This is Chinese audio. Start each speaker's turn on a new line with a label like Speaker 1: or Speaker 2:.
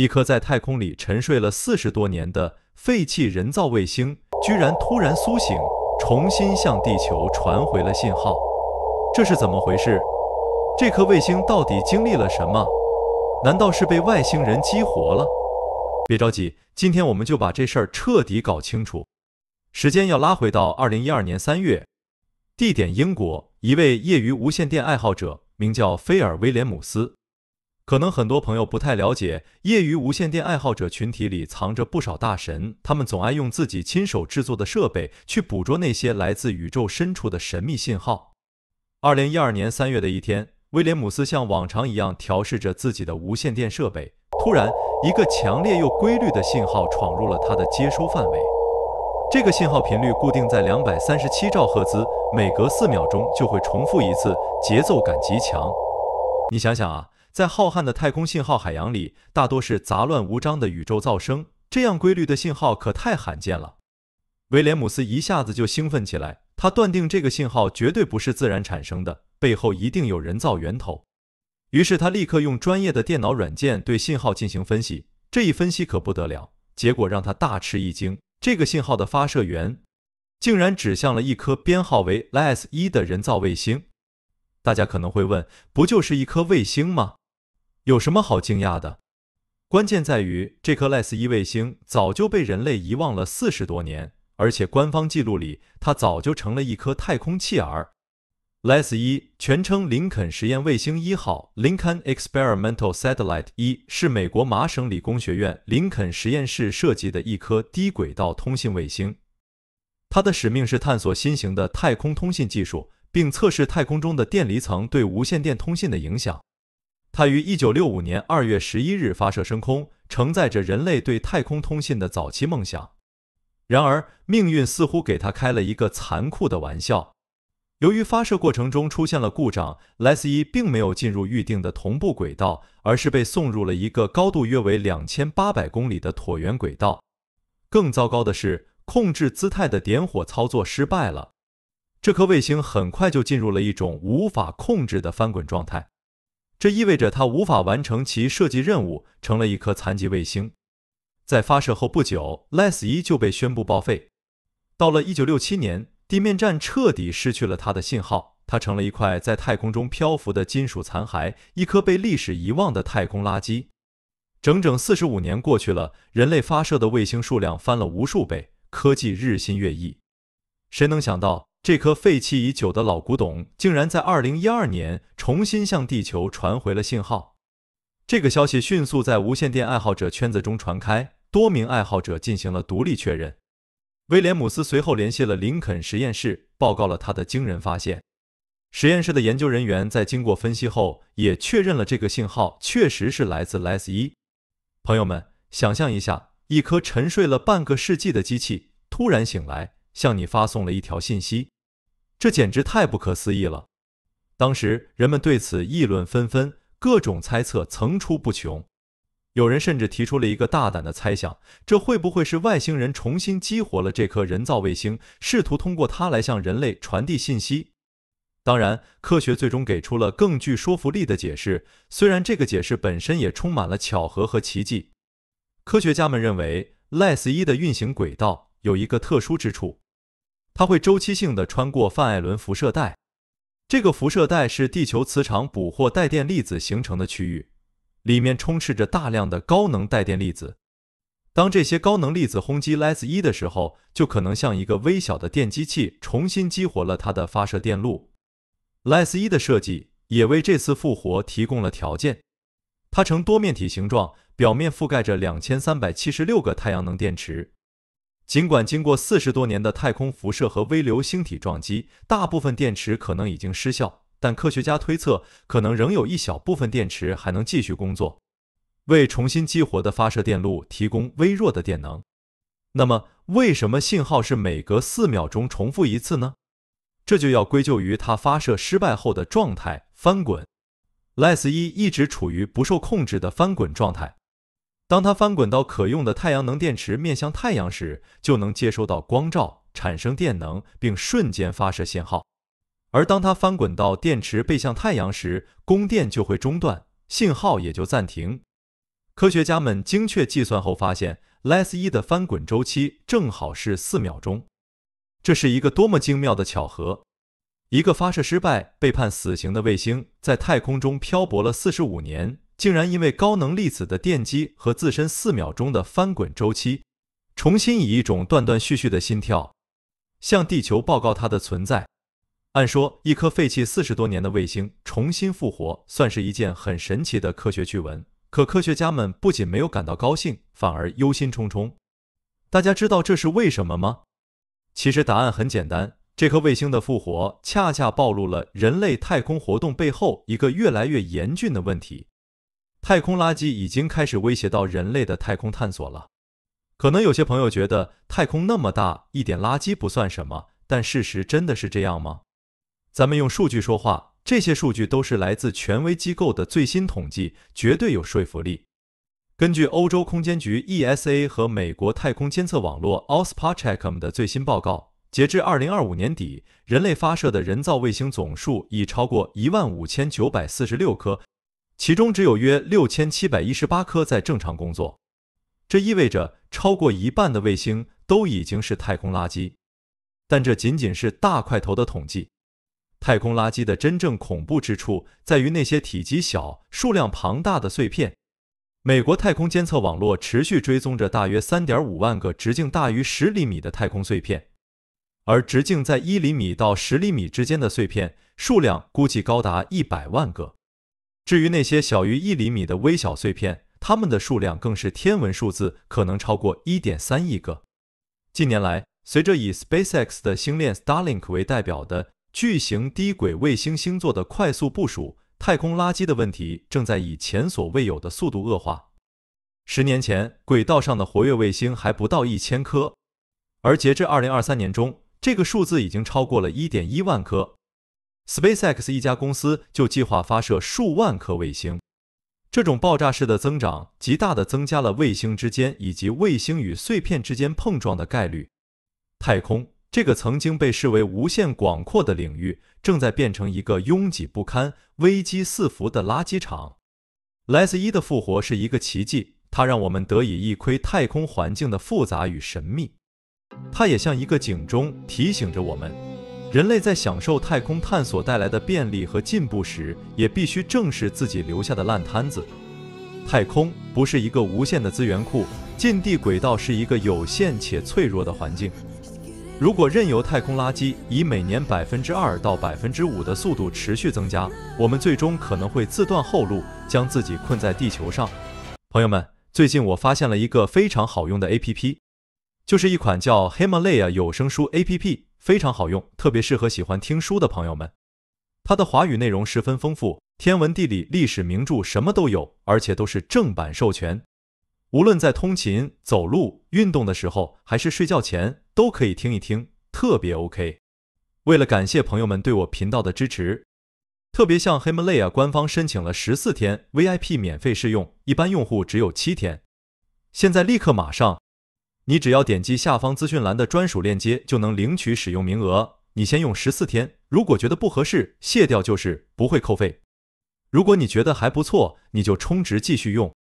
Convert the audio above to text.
Speaker 1: 一颗在太空里沉睡了四十多年的废弃人造卫星，居然突然苏醒，重新向地球传回了信号。这是怎么回事？这颗卫星到底经历了什么？难道是被外星人激活了？别着急，今天我们就把这事儿彻底搞清楚。时间要拉回到二零一二年三月，地点英国，一位业余无线电爱好者名叫菲尔威廉姆斯。可能很多朋友不太了解，业余无线电爱好者群体里藏着不少大神，他们总爱用自己亲手制作的设备去捕捉那些来自宇宙深处的神秘信号。二零一二年三月的一天，威廉姆斯像往常一样调试着自己的无线电设备，突然，一个强烈又规律的信号闯入了他的接收范围。这个信号频率固定在两百三十七兆赫兹，每隔四秒钟就会重复一次，节奏感极强。你想想啊。在浩瀚的太空信号海洋里，大多是杂乱无章的宇宙噪声。这样规律的信号可太罕见了。威廉姆斯一下子就兴奋起来，他断定这个信号绝对不是自然产生的，背后一定有人造源头。于是他立刻用专业的电脑软件对信号进行分析。这一分析可不得了，结果让他大吃一惊：这个信号的发射源竟然指向了一颗编号为 l s s 一的人造卫星。大家可能会问，不就是一颗卫星吗？有什么好惊讶的？关键在于这颗赖 s 一卫星早就被人类遗忘了四十多年，而且官方记录里，它早就成了一颗太空弃儿。赖 s 一全称林肯实验卫星一号 （Lincoln Experimental Satellite 一），是美国麻省理工学院林肯实验室设计的一颗低轨道通信卫星。它的使命是探索新型的太空通信技术，并测试太空中的电离层对无线电通信的影响。它于一九六五年二月十一日发射升空，承载着人类对太空通信的早期梦想。然而，命运似乎给它开了一个残酷的玩笑。由于发射过程中出现了故障，莱斯一并没有进入预定的同步轨道，而是被送入了一个高度约为两千八百公里的椭圆轨道。更糟糕的是，控制姿态的点火操作失败了，这颗卫星很快就进入了一种无法控制的翻滚状态。这意味着它无法完成其设计任务，成了一颗残疾卫星。在发射后不久，LESS 一就被宣布报废。到了一九六七年，地面站彻底失去了它的信号，它成了一块在太空中漂浮的金属残骸，一颗被历史遗忘的太空垃圾。整整四十五年过去了，人类发射的卫星数量翻了无数倍，科技日新月异。谁能想到？这颗废弃已久的老古董竟然在2012年重新向地球传回了信号。这个消息迅速在无线电爱好者圈子中传开，多名爱好者进行了独立确认。威廉姆斯随后联系了林肯实验室，报告了他的惊人发现。实验室的研究人员在经过分析后，也确认了这个信号确实是来自 S 一。朋友们，想象一下，一颗沉睡了半个世纪的机器突然醒来，向你发送了一条信息。这简直太不可思议了！当时人们对此议论纷纷，各种猜测层出不穷。有人甚至提出了一个大胆的猜想：这会不会是外星人重新激活了这颗人造卫星，试图通过它来向人类传递信息？当然，科学最终给出了更具说服力的解释，虽然这个解释本身也充满了巧合和奇迹。科学家们认为，l 莱 s 一的运行轨道有一个特殊之处。它会周期性的穿过范艾伦辐射带，这个辐射带是地球磁场捕获带电粒子形成的区域，里面充斥着大量的高能带电粒子。当这些高能粒子轰击莱 s 一的时候，就可能像一个微小的电机器，重新激活了它的发射电路。莱 s 一的设计也为这次复活提供了条件。它呈多面体形状，表面覆盖着两千三百七十六个太阳能电池。尽管经过四十多年的太空辐射和微流星体撞击，大部分电池可能已经失效，但科学家推测，可能仍有一小部分电池还能继续工作，为重新激活的发射电路提供微弱的电能。那么，为什么信号是每隔四秒钟重复一次呢？这就要归咎于它发射失败后的状态——翻滚。l s s 一一直处于不受控制的翻滚状态。当它翻滚到可用的太阳能电池面向太阳时，就能接收到光照，产生电能，并瞬间发射信号；而当它翻滚到电池背向太阳时，供电就会中断，信号也就暂停。科学家们精确计算后发现，Les 1的翻滚周期正好是四秒钟，这是一个多么精妙的巧合！一个发射失败、被判死刑的卫星，在太空中漂泊了四十五年。竟然因为高能粒子的电击和自身四秒钟的翻滚周期，重新以一种断断续续的心跳，向地球报告它的存在。按说，一颗废弃四十多年的卫星重新复活，算是一件很神奇的科学趣闻。可科学家们不仅没有感到高兴，反而忧心忡忡。大家知道这是为什么吗？其实答案很简单，这颗卫星的复活，恰恰暴露了人类太空活动背后一个越来越严峻的问题。太空垃圾已经开始威胁到人类的太空探索了。可能有些朋友觉得太空那么大，一点垃圾不算什么，但事实真的是这样吗？咱们用数据说话，这些数据都是来自权威机构的最新统计，绝对有说服力。根据欧洲空间局 （ESA） 和美国太空监测网络 o s p a c h e c k m 的最新报告，截至2025年底，人类发射的人造卫星总数已超过1万5946颗。其中只有约六千七百一十八颗在正常工作，这意味着超过一半的卫星都已经是太空垃圾。但这仅仅是大块头的统计。太空垃圾的真正恐怖之处在于那些体积小、数量庞大的碎片。美国太空监测网络持续追踪着大约三点五万个直径大于十厘米的太空碎片，而直径在一厘米到十厘米之间的碎片数量估计高达一百万个。至于那些小于一厘米的微小碎片，它们的数量更是天文数字，可能超过一点三亿个。近年来，随着以 SpaceX 的星链 Starlink 为代表的巨型低轨卫星星座的快速部署，太空垃圾的问题正在以前所未有的速度恶化。十年前，轨道上的活跃卫星还不到一千颗，而截至二零二三年中，这个数字已经超过了一点一万颗。SpaceX 一家公司就计划发射数万颗卫星，这种爆炸式的增长极大地增加了卫星之间以及卫星与碎片之间碰撞的概率。太空这个曾经被视为无限广阔的领域，正在变成一个拥挤不堪、危机四伏的垃圾场。莱斯一的复活是一个奇迹，它让我们得以一窥太空环境的复杂与神秘。它也像一个警钟，提醒着我们。人类在享受太空探索带来的便利和进步时，也必须正视自己留下的烂摊子。太空不是一个无限的资源库，近地轨道是一个有限且脆弱的环境。如果任由太空垃圾以每年百分之二到百分之五的速度持续增加，我们最终可能会自断后路，将自己困在地球上。朋友们，最近我发现了一个非常好用的 APP，就是一款叫 Himalaya 有声书 APP。非常好用，特别适合喜欢听书的朋友们。它的华语内容十分丰富，天文、地理、历史、名著什么都有，而且都是正版授权。无论在通勤、走路、运动的时候，还是睡觉前，都可以听一听，特别 OK。为了感谢朋友们对我频道的支持，特别向 Himalaya 官方申请了十四天 VIP 免费试用，一般用户只有七天。现在立刻马上！你只要点击下方资讯栏的专属链接，就能领取使用名额。你先用十四天，如果觉得不合适，卸掉就是不会扣费。如果你觉得还不错，你就充值继续用。